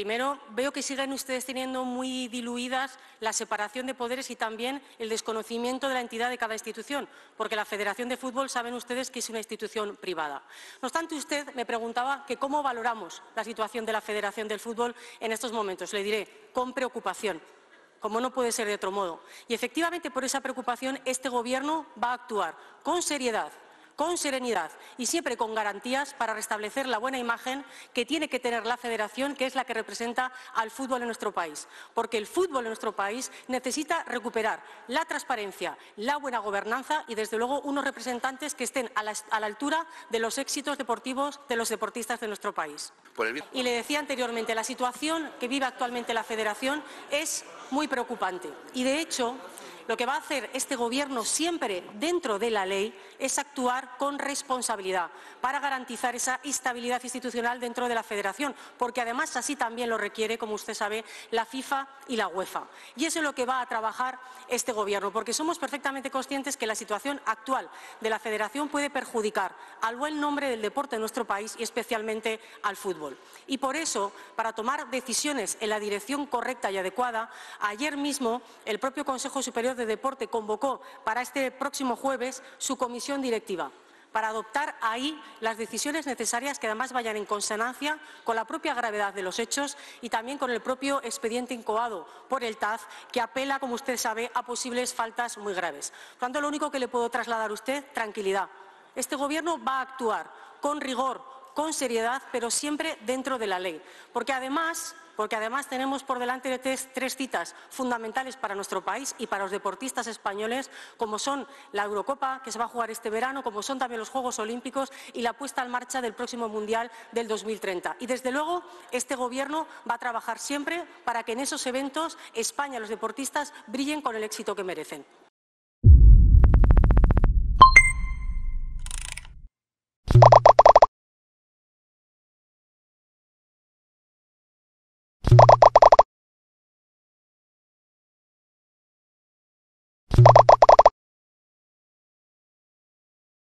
primero, veo que siguen ustedes teniendo muy diluidas la separación de poderes y también el desconocimiento de la entidad de cada institución, porque la Federación de Fútbol saben ustedes que es una institución privada. No obstante, usted me preguntaba cómo valoramos la situación de la Federación del Fútbol en estos momentos. Le diré, con preocupación como no puede ser de otro modo. Y efectivamente, por esa preocupación, este Gobierno va a actuar con seriedad, con serenidad y siempre con garantías para restablecer la buena imagen que tiene que tener la Federación, que es la que representa al fútbol en nuestro país. Porque el fútbol en nuestro país necesita recuperar la transparencia, la buena gobernanza y, desde luego, unos representantes que estén a la, altura de los éxitos deportivos de los deportistas de nuestro país. Y le decía anteriormente, la situación que vive actualmente la Federación es muy preocupante. Y, de hecho, lo que va a hacer este Gobierno siempre dentro de la ley es actuar con responsabilidad para garantizar esa estabilidad institucional dentro de la Federación, porque además así también lo requiere, como usted sabe, la FIFA y la UEFA. Y eso es lo que va a trabajar este Gobierno, porque somos perfectamente conscientes que la situación actual de la Federación puede perjudicar al buen nombre del deporte en nuestro país y especialmente al fútbol. Y por eso, para tomar decisiones en la dirección correcta y adecuada, ayer mismo el propio Consejo Superior de Deporte convocó para este próximo jueves su comisión directiva para adoptar ahí las decisiones necesarias que además vayan en consonancia con la propia gravedad de los hechos y también con el propio expediente incoado por el TAF que apela, como usted sabe, a posibles faltas muy graves. Por tanto, lo único que le puedo trasladar a usted, tranquilidad. Este Gobierno va a actuar con rigor, con seriedad, pero siempre dentro de la ley. Porque además porque además tenemos por delante tres, citas fundamentales para nuestro país y para los deportistas españoles, como son la Eurocopa, que se va a jugar este verano, como son también los Juegos Olímpicos y la puesta en marcha del próximo Mundial del 2030. Y desde luego, este Gobierno va a trabajar siempre para que en esos eventos España, y los deportistas, brillen con el éxito que merecen.